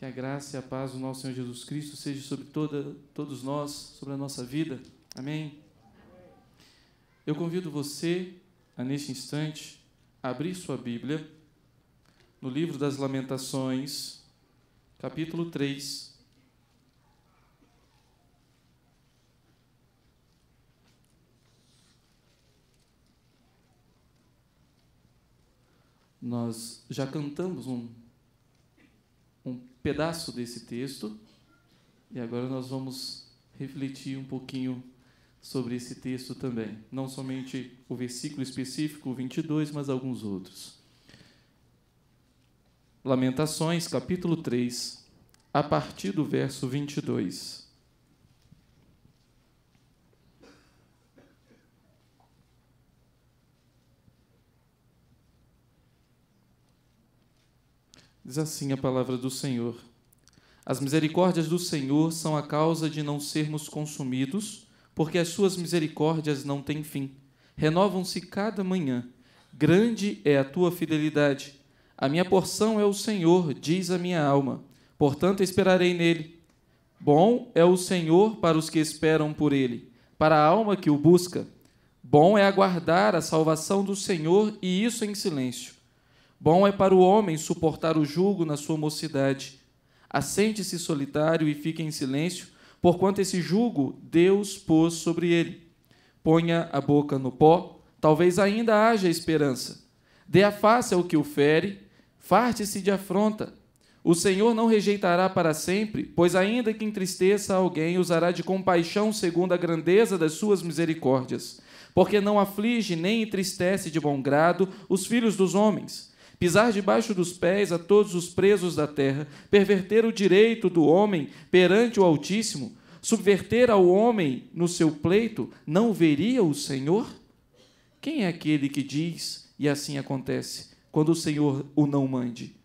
Que a graça e a paz do nosso Senhor Jesus Cristo seja sobre toda, todos nós, sobre a nossa vida. Amém? Eu convido você, a, neste instante, a abrir sua Bíblia no livro das Lamentações, capítulo 3. Nós já cantamos um pedaço desse texto e agora nós vamos refletir um pouquinho sobre esse texto também, não somente o versículo específico 22, mas alguns outros. Lamentações, capítulo 3, a partir do verso 22. Diz assim a palavra do Senhor: As misericórdias do Senhor são a causa de não sermos consumidos, porque as suas misericórdias não têm fim. Renovam-se cada manhã. Grande é a tua fidelidade. A minha porção é o Senhor, diz a minha alma. Portanto, esperarei nele. Bom é o Senhor para os que esperam por ele, para a alma que o busca. Bom é aguardar a salvação do Senhor e isso em silêncio. Bom é para o homem suportar o jugo na sua mocidade. Assente-se solitário e fique em silêncio, porquanto esse jugo Deus pôs sobre ele. Ponha a boca no pó, talvez ainda haja esperança. Dê a face ao que o fere, farte-se de afronta. O Senhor não rejeitará para sempre, pois, ainda que entristeça alguém, usará de compaixão segundo a grandeza das suas misericórdias. Porque não aflige nem entristece de bom grado os filhos dos homens pisar debaixo dos pés a todos os presos da terra, perverter o direito do homem perante o Altíssimo, subverter ao homem no seu pleito, não veria o Senhor? Quem é aquele que diz, e assim acontece, quando o Senhor o não mande?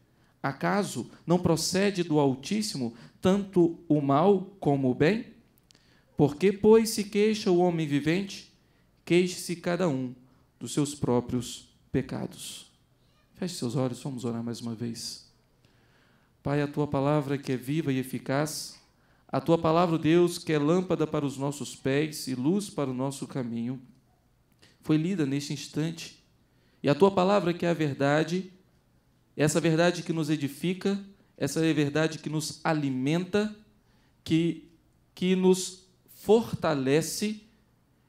Acaso não procede do Altíssimo tanto o mal como o bem? Porque, pois, se queixa o homem vivente, queixe-se cada um dos seus próprios pecados. Feche seus olhos, vamos orar mais uma vez. Pai, a tua palavra que é viva e eficaz, a tua palavra, Deus, que é lâmpada para os nossos pés e luz para o nosso caminho, foi lida neste instante. E a tua palavra, que é a verdade, essa verdade que nos edifica, essa é a verdade que nos alimenta, que, que nos fortalece,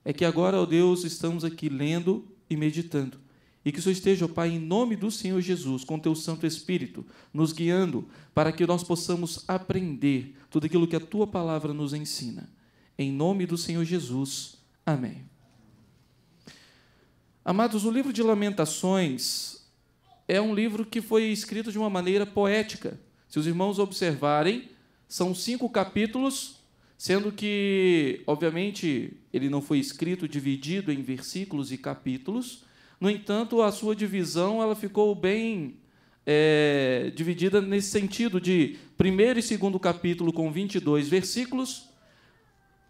é que agora, ó Deus, estamos aqui lendo e meditando. E que o Senhor esteja, ó Pai, em nome do Senhor Jesus, com teu Santo Espírito, nos guiando para que nós possamos aprender tudo aquilo que a tua palavra nos ensina. Em nome do Senhor Jesus. Amém. Amados, o livro de Lamentações é um livro que foi escrito de uma maneira poética. Se os irmãos observarem, são cinco capítulos, sendo que, obviamente, ele não foi escrito dividido em versículos e capítulos, no entanto, a sua divisão ela ficou bem é, dividida nesse sentido de primeiro e segundo capítulo com 22 versículos,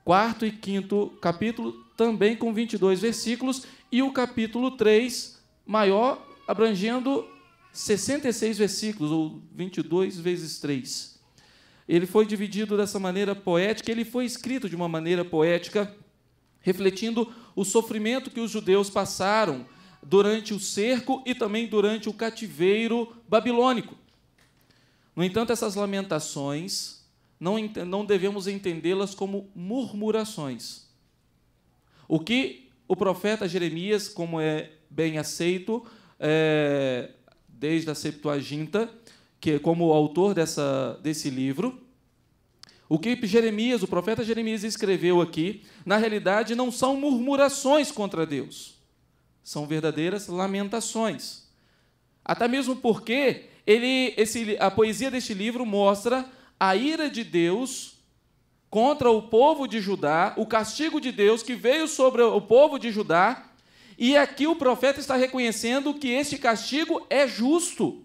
quarto e quinto capítulo também com 22 versículos e o capítulo 3 maior abrangendo 66 versículos ou 22 vezes 3. Ele foi dividido dessa maneira poética, ele foi escrito de uma maneira poética, refletindo o sofrimento que os judeus passaram durante o cerco e também durante o cativeiro babilônico. No entanto, essas lamentações não, não devemos entendê-las como murmurações. O que o profeta Jeremias, como é bem aceito, é, desde a Septuaginta, que é como autor dessa, desse livro, o que Jeremias, o profeta Jeremias escreveu aqui, na realidade não são murmurações contra Deus são verdadeiras lamentações. Até mesmo porque ele, esse, a poesia deste livro mostra a ira de Deus contra o povo de Judá, o castigo de Deus que veio sobre o povo de Judá, e aqui o profeta está reconhecendo que este castigo é justo.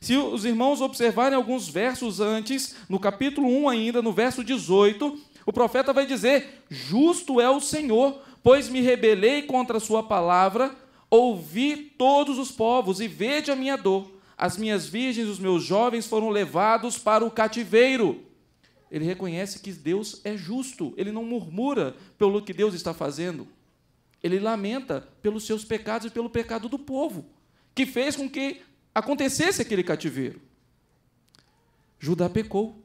Se os irmãos observarem alguns versos antes, no capítulo 1 ainda, no verso 18, o profeta vai dizer: Justo é o Senhor, pois me rebelei contra a sua palavra, ouvi todos os povos e vede a minha dor. As minhas virgens, os meus jovens foram levados para o cativeiro. Ele reconhece que Deus é justo, ele não murmura pelo que Deus está fazendo. Ele lamenta pelos seus pecados e pelo pecado do povo, que fez com que acontecesse aquele cativeiro. Judá pecou.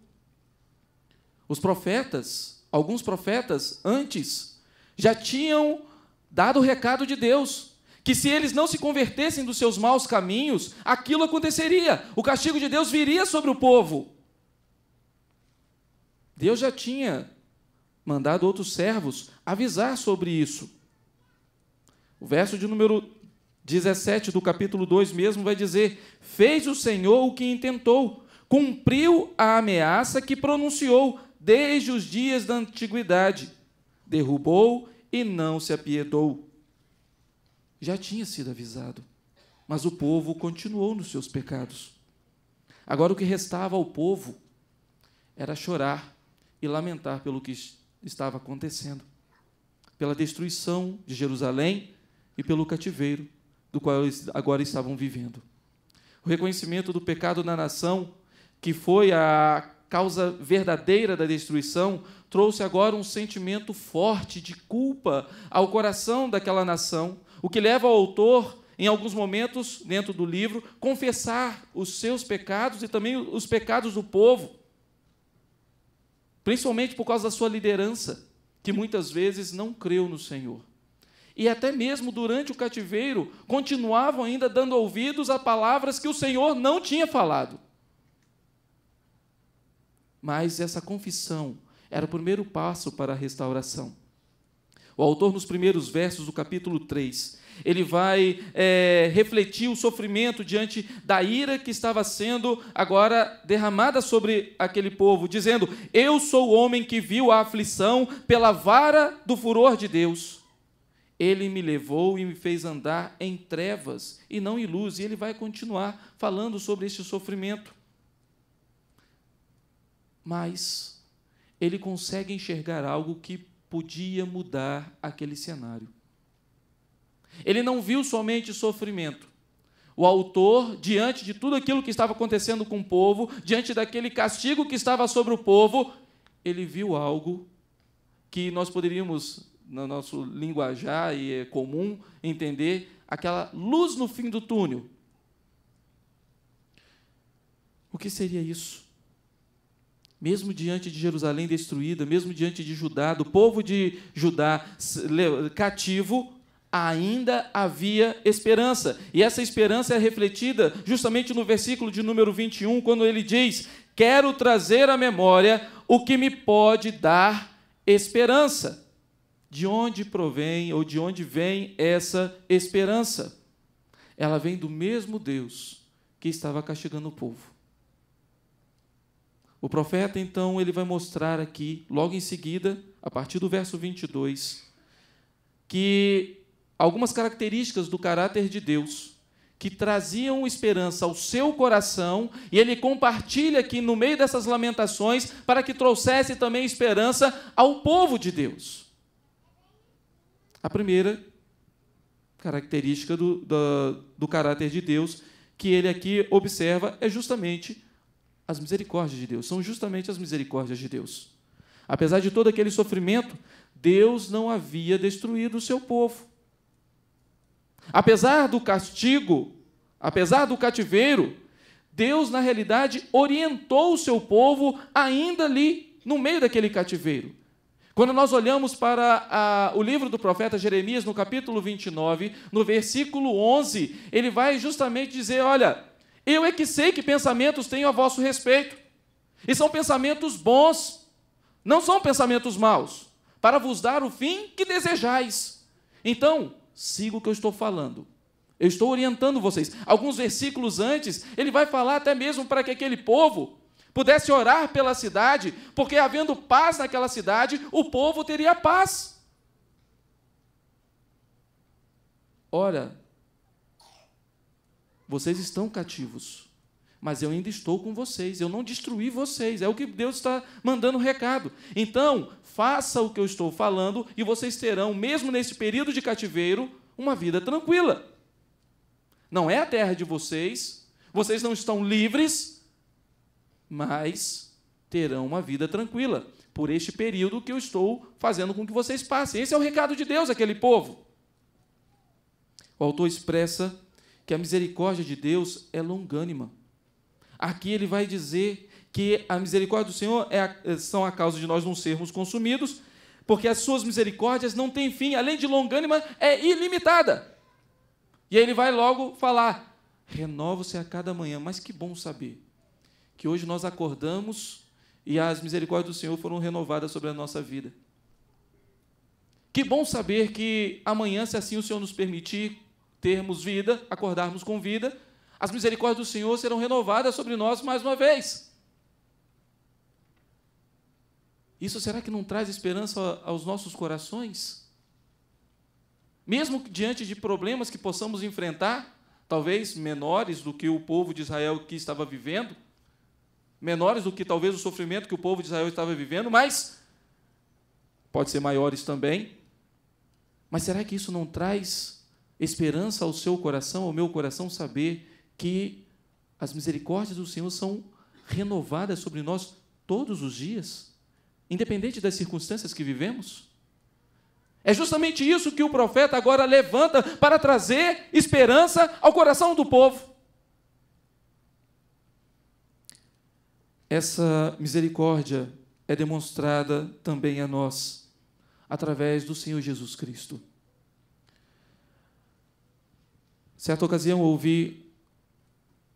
Os profetas, alguns profetas antes já tinham dado o recado de Deus. Que se eles não se convertessem dos seus maus caminhos, aquilo aconteceria. O castigo de Deus viria sobre o povo. Deus já tinha mandado outros servos avisar sobre isso. O verso de número 17 do capítulo 2 mesmo vai dizer: Fez o Senhor o que intentou, cumpriu a ameaça que pronunciou desde os dias da antiguidade derrubou e não se apiedou. Já tinha sido avisado, mas o povo continuou nos seus pecados. Agora o que restava ao povo era chorar e lamentar pelo que estava acontecendo, pela destruição de Jerusalém e pelo cativeiro do qual eles agora estavam vivendo. O reconhecimento do pecado na nação, que foi a causa verdadeira da destruição, trouxe agora um sentimento forte de culpa ao coração daquela nação, o que leva o autor, em alguns momentos dentro do livro, confessar os seus pecados e também os pecados do povo, principalmente por causa da sua liderança, que muitas vezes não creu no Senhor. E até mesmo durante o cativeiro, continuavam ainda dando ouvidos a palavras que o Senhor não tinha falado. Mas essa confissão era o primeiro passo para a restauração. O autor, nos primeiros versos do capítulo 3, ele vai é, refletir o sofrimento diante da ira que estava sendo agora derramada sobre aquele povo, dizendo: Eu sou o homem que viu a aflição pela vara do furor de Deus. Ele me levou e me fez andar em trevas e não em luz. E ele vai continuar falando sobre este sofrimento mas ele consegue enxergar algo que podia mudar aquele cenário. Ele não viu somente sofrimento. O autor, diante de tudo aquilo que estava acontecendo com o povo, diante daquele castigo que estava sobre o povo, ele viu algo que nós poderíamos, no nosso linguajar e é comum, entender aquela luz no fim do túnel. O que seria isso? mesmo diante de Jerusalém destruída, mesmo diante de Judá, do povo de Judá cativo, ainda havia esperança. E essa esperança é refletida justamente no versículo de número 21, quando ele diz: Quero trazer à memória o que me pode dar esperança. De onde provém ou de onde vem essa esperança? Ela vem do mesmo Deus que estava castigando o povo. O profeta, então, ele vai mostrar aqui, logo em seguida, a partir do verso 22, que algumas características do caráter de Deus que traziam esperança ao seu coração, e ele compartilha aqui no meio dessas lamentações para que trouxesse também esperança ao povo de Deus. A primeira característica do, do, do caráter de Deus que ele aqui observa é justamente as misericórdias de Deus, são justamente as misericórdias de Deus. Apesar de todo aquele sofrimento, Deus não havia destruído o seu povo. Apesar do castigo, apesar do cativeiro, Deus, na realidade, orientou o seu povo ainda ali, no meio daquele cativeiro. Quando nós olhamos para a, o livro do profeta Jeremias, no capítulo 29, no versículo 11, ele vai justamente dizer: Olha, eu é que sei que pensamentos tenho a vosso respeito. E são pensamentos bons, não são pensamentos maus, para vos dar o fim que desejais. Então, siga o que eu estou falando. Eu estou orientando vocês. Alguns versículos antes, ele vai falar até mesmo para que aquele povo pudesse orar pela cidade, porque havendo paz naquela cidade, o povo teria paz. Ora, vocês estão cativos, mas eu ainda estou com vocês, eu não destruí vocês, é o que Deus está mandando o recado. Então, faça o que eu estou falando e vocês terão, mesmo nesse período de cativeiro, uma vida tranquila. Não é a terra de vocês, vocês não estão livres, mas terão uma vida tranquila por este período que eu estou fazendo com que vocês passem. Esse é o recado de Deus àquele povo. O autor expressa que a misericórdia de Deus é longânima. Aqui ele vai dizer que a misericórdia do Senhor é a, eh, são a causa de nós não sermos consumidos, porque as suas misericórdias não têm fim, além de longânima, é ilimitada. E aí ele vai logo falar: renova-se a cada manhã. Mas que bom saber que hoje nós acordamos e as misericórdias do Senhor foram renovadas sobre a nossa vida. Que bom saber que amanhã, se assim o Senhor nos permitir, termos vida, acordarmos com vida, as misericórdias do Senhor serão renovadas sobre nós mais uma vez. Isso será que não traz esperança aos nossos corações? Mesmo diante de problemas que possamos enfrentar, talvez menores do que o povo de Israel que estava vivendo, menores do que talvez o sofrimento que o povo de Israel estava vivendo, mas pode ser maiores também. Mas será que isso não traz esperança ao seu coração, ao meu coração, saber que as misericórdias do Senhor são renovadas sobre nós todos os dias, independente das circunstâncias que vivemos? É justamente isso que o profeta agora levanta para trazer esperança ao coração do povo. Essa misericórdia é demonstrada também a nós através do Senhor Jesus Cristo. Certa ocasião ouvi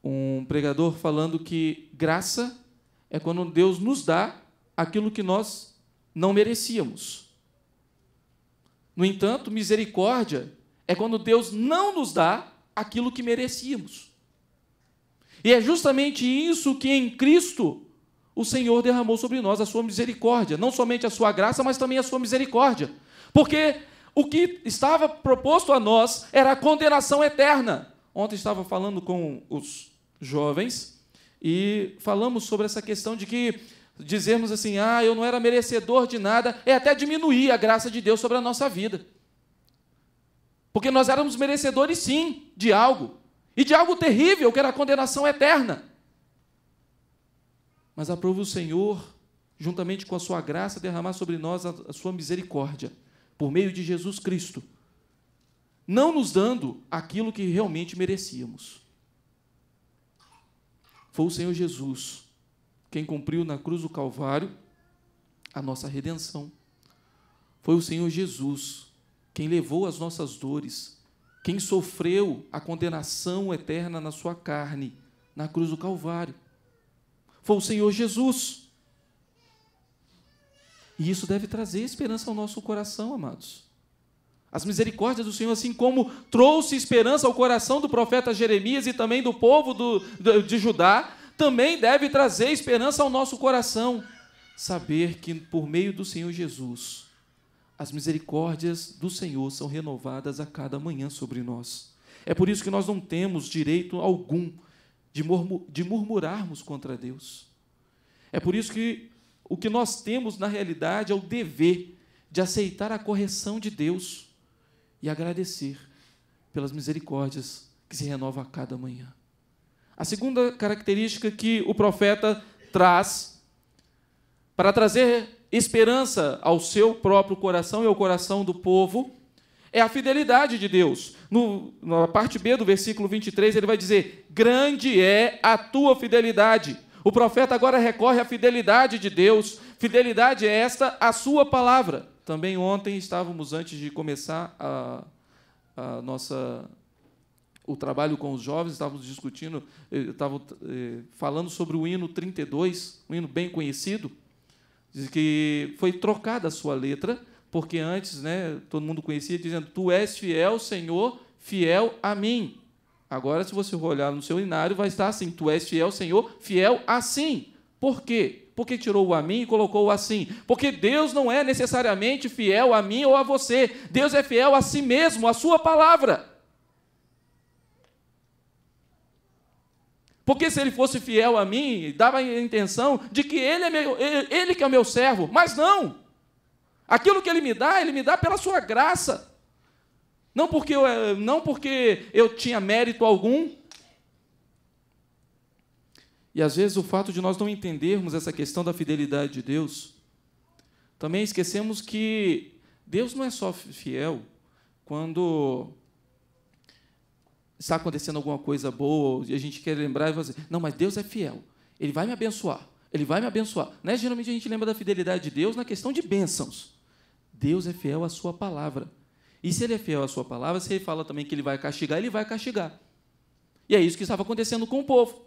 um pregador falando que graça é quando Deus nos dá aquilo que nós não merecíamos. No entanto, misericórdia é quando Deus não nos dá aquilo que merecíamos. E é justamente isso que em Cristo o Senhor derramou sobre nós a sua misericórdia, não somente a sua graça, mas também a sua misericórdia. Porque o que estava proposto a nós era a condenação eterna. Ontem estava falando com os jovens e falamos sobre essa questão de que dizermos assim, ah, eu não era merecedor de nada, é até diminuir a graça de Deus sobre a nossa vida. Porque nós éramos merecedores, sim, de algo. E de algo terrível, que era a condenação eterna. Mas aprova o Senhor, juntamente com a sua graça, derramar sobre nós a sua misericórdia por meio de Jesus Cristo, não nos dando aquilo que realmente merecíamos. Foi o Senhor Jesus quem cumpriu na cruz do Calvário a nossa redenção. Foi o Senhor Jesus quem levou as nossas dores, quem sofreu a condenação eterna na sua carne, na cruz do Calvário. Foi o Senhor Jesus e isso deve trazer esperança ao nosso coração, amados. As misericórdias do Senhor, assim como trouxe esperança ao coração do profeta Jeremias e também do povo do, de Judá, também deve trazer esperança ao nosso coração. Saber que por meio do Senhor Jesus, as misericórdias do Senhor são renovadas a cada manhã sobre nós. É por isso que nós não temos direito algum de, murmurarmos contra Deus. É por isso que o que nós temos na realidade é o dever de aceitar a correção de Deus e agradecer pelas misericórdias que se renovam a cada manhã. A segunda característica que o profeta traz para trazer esperança ao seu próprio coração e ao coração do povo é a fidelidade de Deus. No, na parte B do versículo 23, ele vai dizer: Grande é a tua fidelidade. O profeta agora recorre à fidelidade de Deus. Fidelidade é esta, a sua palavra. Também ontem estávamos, antes de começar a, a nossa, o trabalho com os jovens, estávamos discutindo, eh, estava eh, falando sobre o hino 32, um hino bem conhecido, diz que foi trocada a sua letra, porque antes né, todo mundo conhecia, dizendo: Tu és fiel, Senhor, fiel a mim. Agora, se você olhar no seu inário, vai estar assim: Tu és fiel, Senhor, fiel assim. Por quê? Porque tirou o a mim e colocou o assim. Porque Deus não é necessariamente fiel a mim ou a você. Deus é fiel a si mesmo, à sua palavra. Porque se ele fosse fiel a mim, dava a intenção de que ele é meu, ele que é o meu servo. Mas não. Aquilo que ele me dá, ele me dá pela sua graça. Não porque eu, eh, não porque eu tinha mérito algum. E às vezes o fato de nós não entendermos essa questão da fidelidade de Deus, também esquecemos que Deus não é só fiel quando está acontecendo alguma coisa boa e a gente quer lembrar e fazer, não, mas Deus é fiel. Ele vai me abençoar. Ele vai me abençoar. Né? Geralmente a gente lembra da fidelidade de Deus na questão de bênçãos. Deus é fiel à sua palavra. E se ele é fiel à sua palavra, se ele fala também que ele vai castigar, ele vai castigar. E é isso que estava acontecendo com o povo.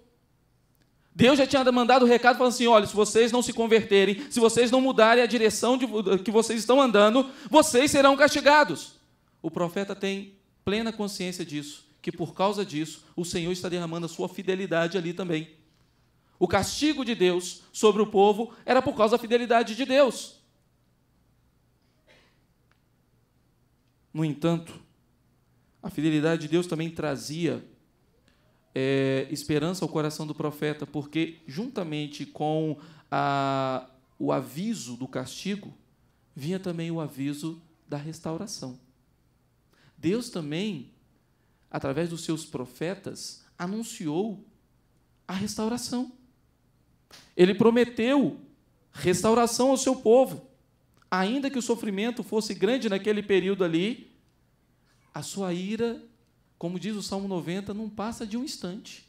Deus já tinha mandado o recado falando assim: olha, se vocês não se converterem, se vocês não mudarem a direção de, que vocês estão andando, vocês serão castigados. O profeta tem plena consciência disso, que por causa disso o Senhor está derramando a sua fidelidade ali também. O castigo de Deus sobre o povo era por causa da fidelidade de Deus. No entanto, a fidelidade de Deus também trazia é, esperança ao coração do profeta, porque, juntamente com a, o aviso do castigo, vinha também o aviso da restauração. Deus também, através dos seus profetas, anunciou a restauração. Ele prometeu restauração ao seu povo ainda que o sofrimento fosse grande naquele período ali, a sua ira, como diz o Salmo 90, não passa de um instante.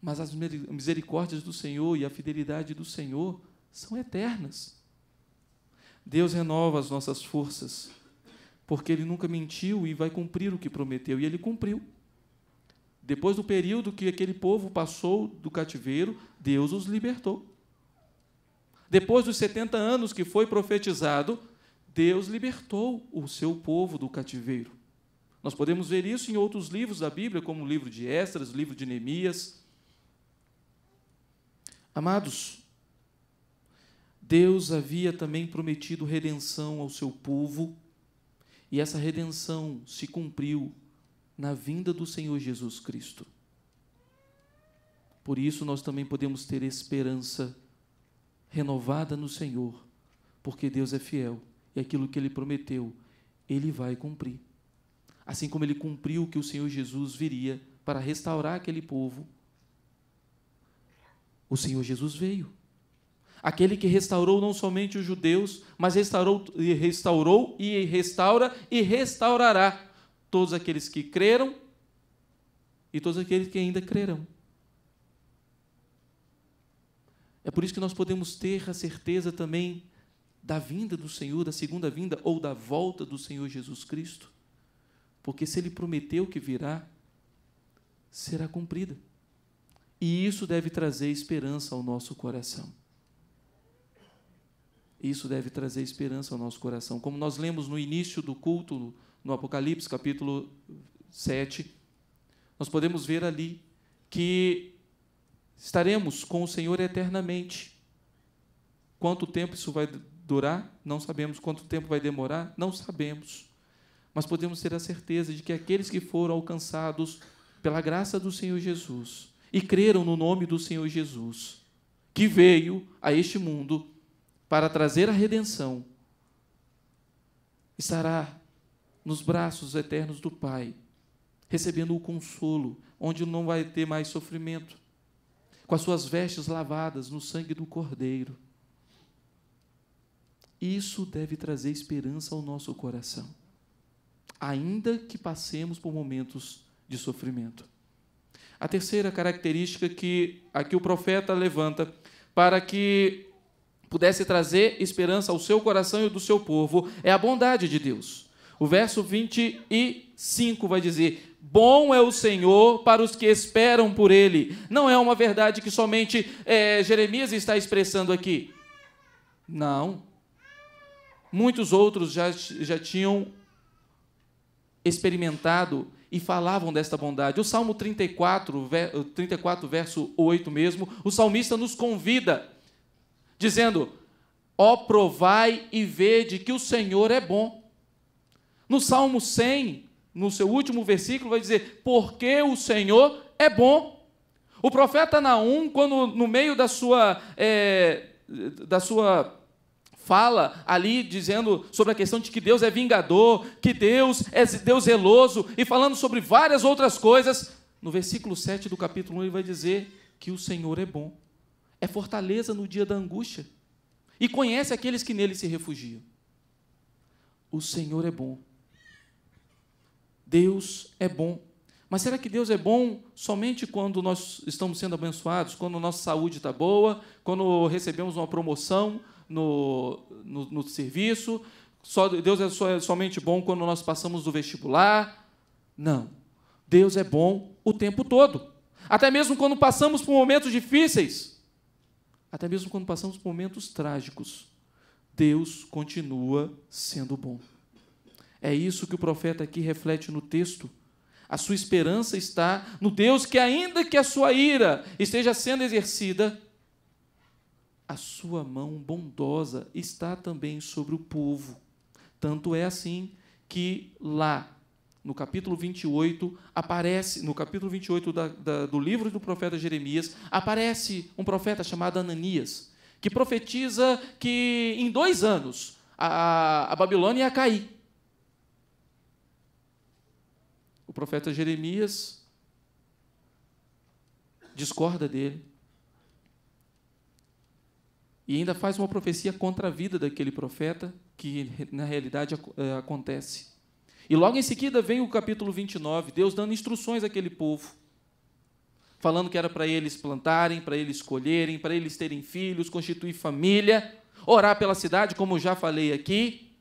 Mas as misericórdias do Senhor e a fidelidade do Senhor são eternas. Deus renova as nossas forças, porque Ele nunca mentiu e vai cumprir o que prometeu, e Ele cumpriu. Depois do período que aquele povo passou do cativeiro, Deus os libertou. Depois dos 70 anos que foi profetizado, Deus libertou o seu povo do cativeiro. Nós podemos ver isso em outros livros da Bíblia, como o livro de Estras, o livro de Neemias. Amados, Deus havia também prometido redenção ao seu povo, e essa redenção se cumpriu na vinda do Senhor Jesus Cristo. Por isso, nós também podemos ter esperança renovada no Senhor, porque Deus é fiel e aquilo que ele prometeu, ele vai cumprir. Assim como ele cumpriu que o Senhor Jesus viria para restaurar aquele povo, o Senhor Jesus veio. Aquele que restaurou não somente os judeus, mas restaurou e restaurou e restaura e restaurará todos aqueles que creram e todos aqueles que ainda crerão. É por isso que nós podemos ter a certeza também da vinda do Senhor, da segunda vinda ou da volta do Senhor Jesus Cristo. Porque se ele prometeu que virá, será cumprida. E isso deve trazer esperança ao nosso coração. Isso deve trazer esperança ao nosso coração. Como nós lemos no início do culto, no Apocalipse, capítulo 7, nós podemos ver ali que estaremos com o Senhor eternamente. Quanto tempo isso vai durar? Não sabemos. Quanto tempo vai demorar? Não sabemos. Mas podemos ter a certeza de que aqueles que foram alcançados pela graça do Senhor Jesus e creram no nome do Senhor Jesus, que veio a este mundo para trazer a redenção, estará nos braços eternos do Pai, recebendo o consolo, onde não vai ter mais sofrimento, com as suas vestes lavadas no sangue do Cordeiro. Isso deve trazer esperança ao nosso coração, ainda que passemos por momentos de sofrimento. A terceira característica que aqui o profeta levanta para que pudesse trazer esperança ao seu coração e do seu povo é a bondade de Deus. O verso 25 vai dizer: Bom é o Senhor para os que esperam por Ele. Não é uma verdade que somente é, Jeremias está expressando aqui. Não. Muitos outros já, já tinham experimentado e falavam desta bondade. O Salmo 34, 34, verso 8 mesmo, o salmista nos convida, dizendo: Ó, provai e vede que o Senhor é bom. No Salmo 100, no seu último versículo, vai dizer: Porque o Senhor é bom. O profeta Naum, quando no meio da sua, é, da sua fala ali dizendo sobre a questão de que Deus é vingador, que Deus é Deus zeloso, e falando sobre várias outras coisas, no versículo 7 do capítulo 1 ele vai dizer que o Senhor é bom, é fortaleza no dia da angústia, e conhece aqueles que nele se refugiam. O Senhor é bom. Deus é bom. Mas será que Deus é bom somente quando nós estamos sendo abençoados, quando a nossa saúde está boa, quando recebemos uma promoção no, no, no serviço? Só, Deus é, só, é somente bom quando nós passamos do vestibular? Não. Deus é bom o tempo todo. Até mesmo quando passamos por momentos difíceis. Até mesmo quando passamos por momentos trágicos. Deus continua sendo bom. É isso que o profeta aqui reflete no texto. A sua esperança está no Deus que, ainda que a sua ira esteja sendo exercida, a sua mão bondosa está também sobre o povo. Tanto é assim que lá, no capítulo 28, aparece, no capítulo 28 da, da, do livro do profeta Jeremias, aparece um profeta chamado Ananias, que profetiza que em dois anos a, a Babilônia ia cair. o profeta Jeremias discorda dele. E ainda faz uma profecia contra a vida daquele profeta, que na realidade eh, acontece. E logo em seguida vem o capítulo 29, Deus dando instruções àquele povo, falando que era para eles plantarem, para eles colherem, para eles terem filhos, constituir família, orar pela cidade, como já falei aqui,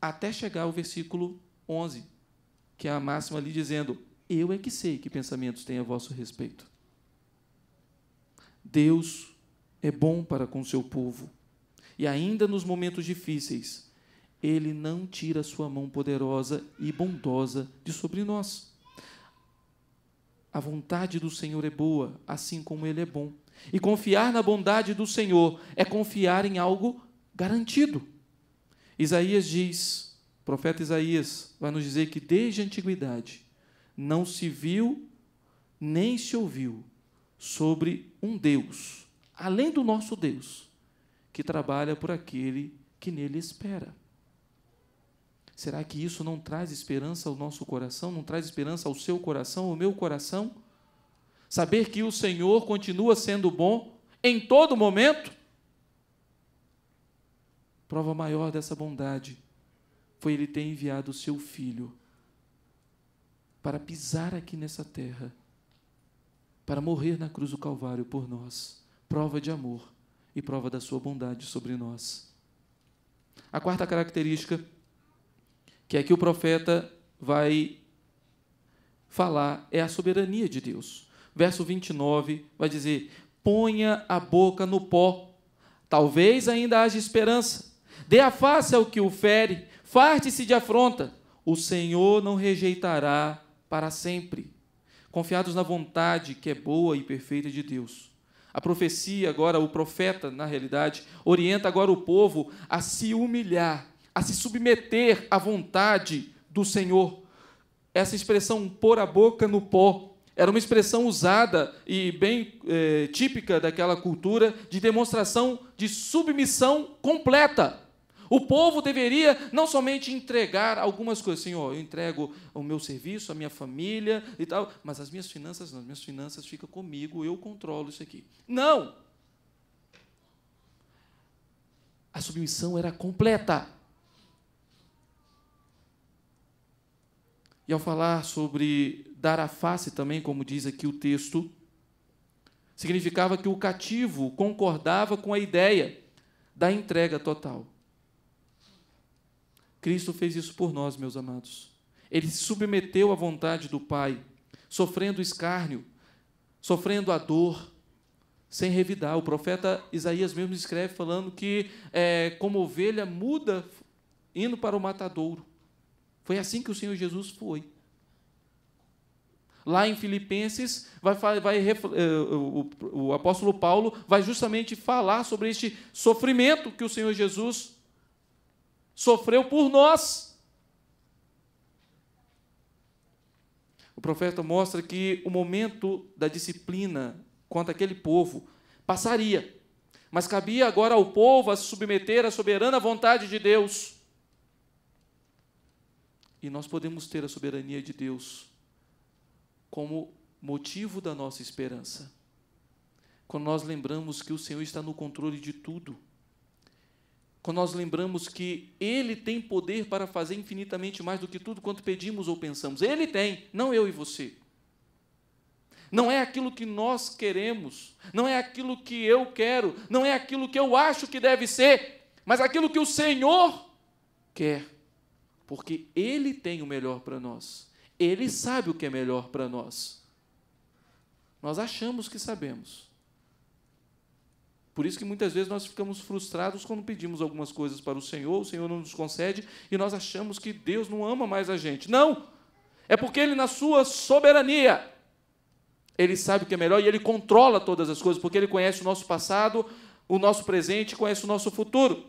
até chegar ao versículo 11, que é a máxima ali dizendo: Eu é que sei que pensamentos têm a vosso respeito. Deus é bom para com seu povo, e ainda nos momentos difíceis, ele não tira sua mão poderosa e bondosa de sobre nós. A vontade do Senhor é boa, assim como ele é bom. E confiar na bondade do Senhor é confiar em algo garantido. Isaías diz: o profeta Isaías vai nos dizer que desde a antiguidade não se viu nem se ouviu sobre um Deus, além do nosso Deus, que trabalha por aquele que nele espera. Será que isso não traz esperança ao nosso coração? Não traz esperança ao seu coração, ao meu coração? Saber que o Senhor continua sendo bom em todo momento? Prova maior dessa bondade foi ele ter enviado o seu filho para pisar aqui nessa terra, para morrer na cruz do Calvário por nós prova de amor e prova da sua bondade sobre nós. A quarta característica, que é que o profeta vai falar, é a soberania de Deus. Verso 29 vai dizer: ponha a boca no pó, talvez ainda haja esperança. Dê a face ao que o fere, Farte-se de afronta. O Senhor não rejeitará para sempre. Confiados na vontade que é boa e perfeita de Deus. A profecia, agora, o profeta, na realidade, orienta agora o povo a se humilhar, a se submeter à vontade do Senhor. Essa expressão pôr a boca no pó era uma expressão usada e bem é, típica daquela cultura de demonstração de submissão completa. O povo deveria não somente entregar algumas coisas, Senhor, eu entrego o meu serviço, a minha família e tal, mas as minhas finanças não, as minhas finanças ficam comigo, eu controlo isso aqui. Não! A submissão era completa. E ao falar sobre dar a face também, como diz aqui o texto, significava que o cativo concordava com a ideia da entrega total. Cristo fez isso por nós, meus amados. Ele se submeteu à vontade do Pai, sofrendo escárnio, sofrendo a dor, sem revidar. O profeta Isaías mesmo escreve falando que, é, como ovelha muda, indo para o matadouro. Foi assim que o Senhor Jesus foi. Lá em Filipenses, vai, vai, é, o, o apóstolo Paulo vai justamente falar sobre este sofrimento que o Senhor Jesus sofreu por nós. O profeta mostra que o momento da disciplina contra aquele povo passaria, mas cabia agora ao povo a se submeter à soberana vontade de Deus. E nós podemos ter a soberania de Deus como motivo da nossa esperança. Quando nós lembramos que o Senhor está no controle de tudo quando nós lembramos que Ele tem poder para fazer infinitamente mais do que tudo quanto pedimos ou pensamos. Ele tem, não eu e você. Não é aquilo que nós queremos, não é aquilo que eu quero, não é aquilo que eu acho que deve ser, mas aquilo que o Senhor quer, porque Ele tem o melhor para nós, Ele sabe o que é melhor para nós. Nós achamos que sabemos, por isso que muitas vezes nós ficamos frustrados quando pedimos algumas coisas para o Senhor, o Senhor não nos concede e nós achamos que Deus não ama mais a gente. Não! É porque Ele, na sua soberania, Ele sabe o que é melhor e Ele controla todas as coisas, porque Ele conhece o nosso passado, o nosso presente, conhece o nosso futuro.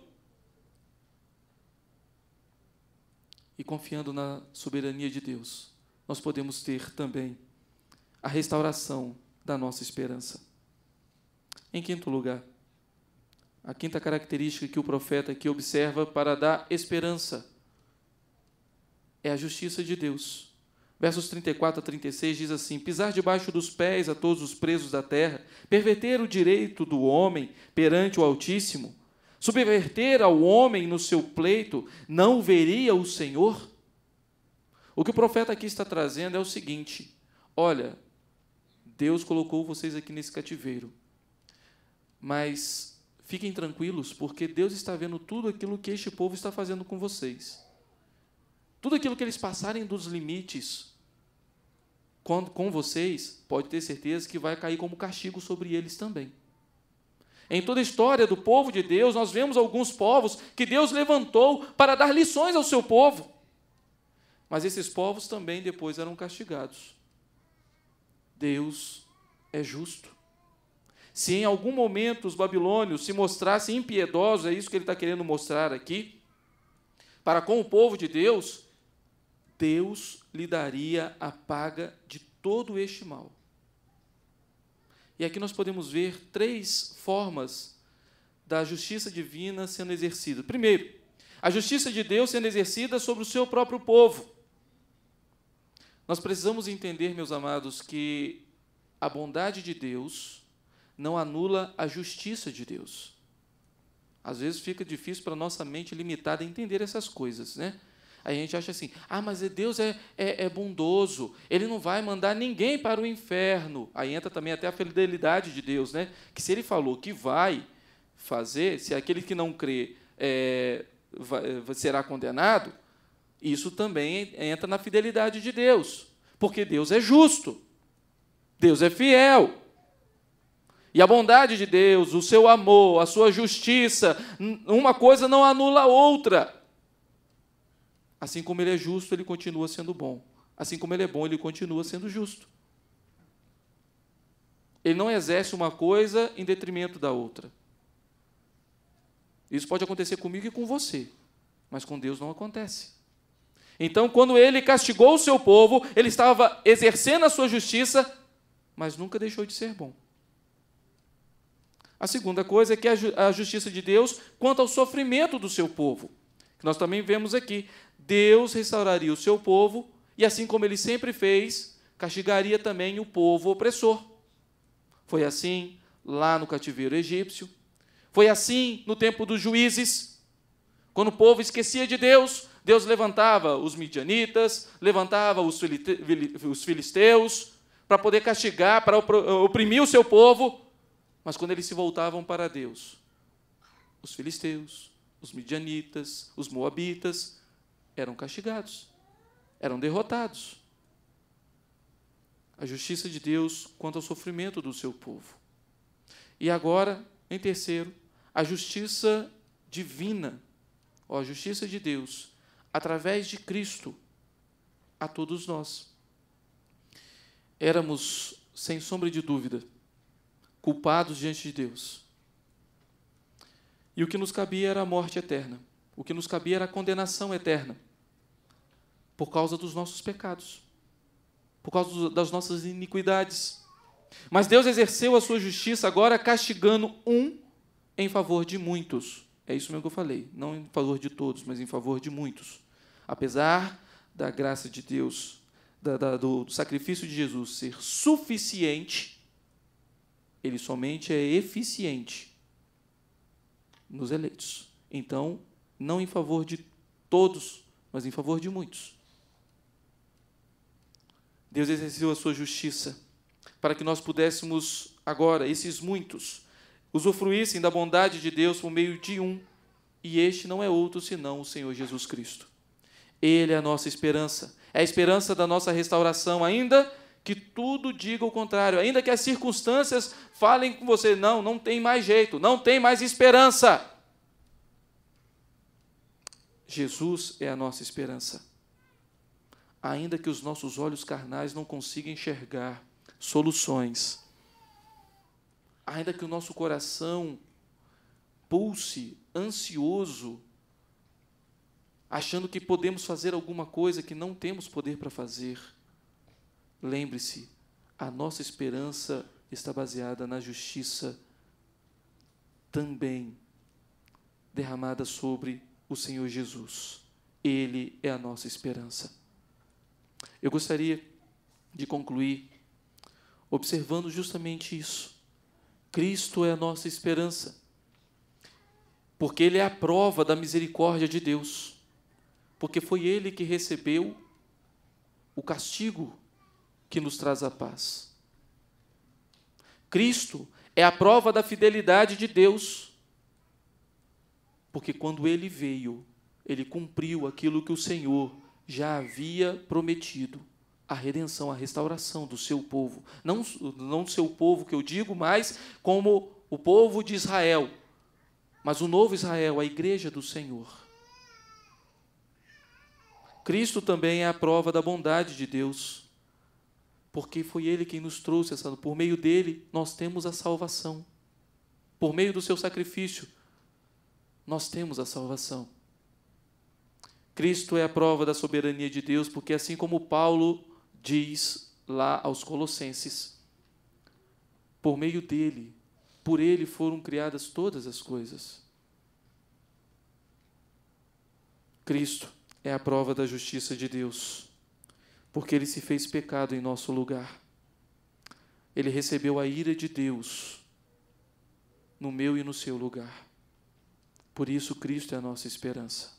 E confiando na soberania de Deus, nós podemos ter também a restauração da nossa esperança. Em quinto lugar, a quinta característica que o profeta aqui observa para dar esperança é a justiça de Deus. Versos 34 a 36 diz assim: Pisar debaixo dos pés a todos os presos da terra, perverter o direito do homem perante o Altíssimo, subverter ao homem no seu pleito, não veria o Senhor? O que o profeta aqui está trazendo é o seguinte: olha, Deus colocou vocês aqui nesse cativeiro, mas Fiquem tranquilos, porque Deus está vendo tudo aquilo que este povo está fazendo com vocês. Tudo aquilo que eles passarem dos limites com, vocês, pode ter certeza que vai cair como castigo sobre eles também. Em toda a história do povo de Deus, nós vemos alguns povos que Deus levantou para dar lições ao seu povo. Mas esses povos também depois eram castigados. Deus é justo. Se em algum momento os babilônios se mostrassem impiedosos, é isso que ele está querendo mostrar aqui, para com o povo de Deus, Deus lhe daria a paga de todo este mal. E aqui nós podemos ver três formas da justiça divina sendo exercida. Primeiro, a justiça de Deus sendo exercida sobre o seu próprio povo. Nós precisamos entender, meus amados, que a bondade de Deus não anula a justiça de Deus. Às vezes fica difícil para a nossa mente limitada entender essas coisas, né? A gente acha assim: ah, mas é Deus é, é, é, bondoso, Ele não vai mandar ninguém para o inferno. Aí entra também até a fidelidade de Deus, né? Que se Ele falou que vai fazer, se aquele que não crê é, vai, é, será condenado, isso também entra na fidelidade de Deus, porque Deus é justo, Deus é fiel. E a bondade de Deus, o seu amor, a sua justiça, uma coisa não anula a outra. Assim como ele é justo, ele continua sendo bom. Assim como ele é bom, ele continua sendo justo. Ele não exerce uma coisa em detrimento da outra. Isso pode acontecer comigo e com você, mas com Deus não acontece. Então, quando ele castigou o seu povo, ele estava exercendo a sua justiça, mas nunca deixou de ser bom. A segunda coisa é que a justiça de Deus quanto ao sofrimento do seu povo. Que nós também vemos aqui. Deus restauraria o seu povo e, assim como ele sempre fez, castigaria também o povo opressor. Foi assim lá no cativeiro egípcio. Foi assim no tempo dos juízes. Quando o povo esquecia de Deus, Deus levantava os midianitas, levantava os filisteus para poder castigar, para oprimir o seu povo. Mas quando eles se voltavam para Deus, os filisteus, os midianitas, os moabitas eram castigados, eram derrotados. A justiça de Deus quanto ao sofrimento do seu povo. E agora, em terceiro, a justiça divina, ou a justiça de Deus, através de Cristo, a todos nós. Éramos, sem sombra de dúvida, culpados diante de Deus. E o que nos cabia era a morte eterna. O que nos cabia era a condenação eterna. Por causa dos nossos pecados. Por causa das nossas iniquidades. Mas Deus exerceu a sua justiça agora castigando um em favor de muitos. É isso mesmo que eu falei. Não em favor de todos, mas em favor de muitos. Apesar da graça de Deus, da, da, do, do sacrifício de Jesus ser suficiente ele somente é eficiente nos eleitos. Então, não em favor de todos, mas em favor de muitos. Deus exerceu a sua justiça para que nós pudéssemos agora, esses muitos, usufruíssem da bondade de Deus por meio de um, e este não é outro senão o Senhor Jesus Cristo. Ele é a nossa esperança, é a esperança da nossa restauração, ainda que tudo diga o contrário, ainda que as circunstâncias falem com você, não, não tem mais jeito, não tem mais esperança. Jesus é a nossa esperança. Ainda que os nossos olhos carnais não consigam enxergar soluções, ainda que o nosso coração pulse ansioso, achando que podemos fazer alguma coisa que não temos poder para fazer, Lembre-se, a nossa esperança está baseada na justiça também derramada sobre o Senhor Jesus. Ele é a nossa esperança. Eu gostaria de concluir observando justamente isso. Cristo é a nossa esperança, porque Ele é a prova da misericórdia de Deus, porque foi Ele que recebeu o castigo que nos traz a paz. Cristo é a prova da fidelidade de Deus, porque quando ele veio, ele cumpriu aquilo que o Senhor já havia prometido a redenção, a restauração do seu povo. Não, não do seu povo que eu digo, mas como o povo de Israel, mas o novo Israel, a igreja do Senhor. Cristo também é a prova da bondade de Deus porque foi Ele quem nos trouxe essa. Por meio dele, nós temos a salvação. Por meio do seu sacrifício, nós temos a salvação. Cristo é a prova da soberania de Deus, porque assim como Paulo diz lá aos Colossenses, por meio dele, por ele foram criadas todas as coisas. Cristo é a prova da justiça de Deus porque ele se fez pecado em nosso lugar. Ele recebeu a ira de Deus no meu e no seu lugar. Por isso, Cristo é a nossa esperança.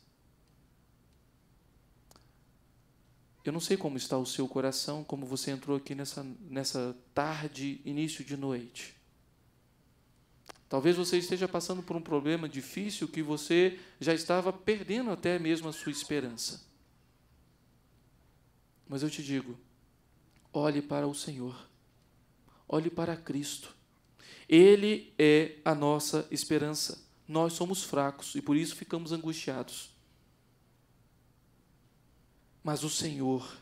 Eu não sei como está o seu coração, como você entrou aqui nessa, nessa tarde, início de noite. Talvez você esteja passando por um problema difícil que você já estava perdendo até mesmo a sua esperança. Mas eu te digo: olhe para o Senhor, olhe para Cristo. Ele é a nossa esperança. Nós somos fracos e por isso ficamos angustiados. Mas o Senhor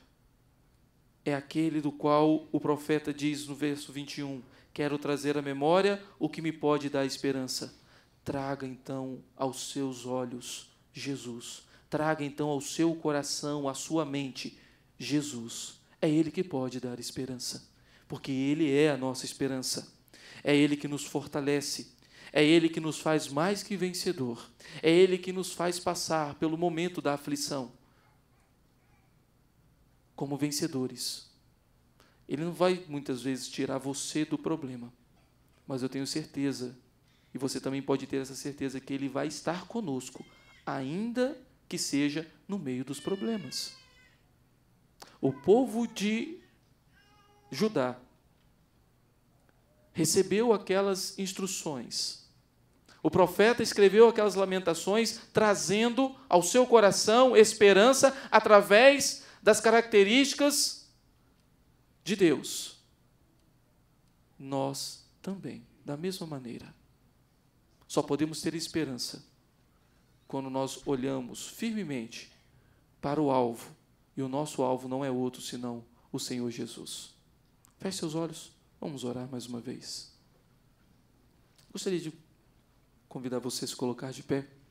é aquele do qual o profeta diz no verso 21: Quero trazer à memória o que me pode dar esperança. Traga então aos seus olhos Jesus, traga então ao seu coração, à sua mente, Jesus. É Ele que pode dar esperança, porque Ele é a nossa esperança. É Ele que nos fortalece, é Ele que nos faz mais que vencedor, é Ele que nos faz passar pelo momento da aflição como vencedores. Ele não vai muitas vezes tirar você do problema, mas eu tenho certeza, e você também pode ter essa certeza, que Ele vai estar conosco, ainda que seja no meio dos problemas o povo de Judá recebeu aquelas instruções. O profeta escreveu aquelas lamentações, trazendo ao seu coração esperança através das características de Deus. Nós também, da mesma maneira. Só podemos ter esperança quando nós olhamos firmemente para o alvo, e o nosso alvo não é outro senão o Senhor Jesus. Feche seus olhos, vamos orar mais uma vez. Gostaria de convidar você a se colocar de pé.